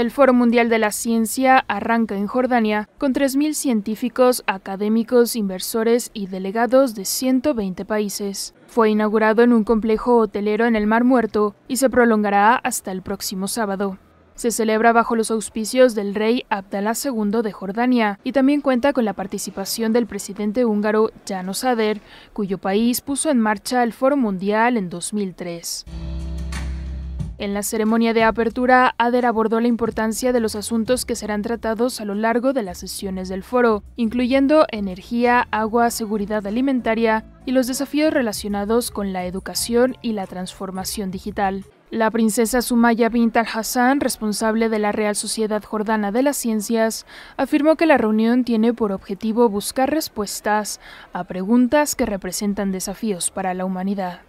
El Foro Mundial de la Ciencia arranca en Jordania con 3.000 científicos, académicos, inversores y delegados de 120 países. Fue inaugurado en un complejo hotelero en el Mar Muerto y se prolongará hasta el próximo sábado. Se celebra bajo los auspicios del rey Abdalá II de Jordania y también cuenta con la participación del presidente húngaro Janos Ader, cuyo país puso en marcha el Foro Mundial en 2003. En la ceremonia de apertura, ADER abordó la importancia de los asuntos que serán tratados a lo largo de las sesiones del foro, incluyendo energía, agua, seguridad alimentaria y los desafíos relacionados con la educación y la transformación digital. La princesa Sumaya bint al-Hassan, responsable de la Real Sociedad Jordana de las Ciencias, afirmó que la reunión tiene por objetivo buscar respuestas a preguntas que representan desafíos para la humanidad.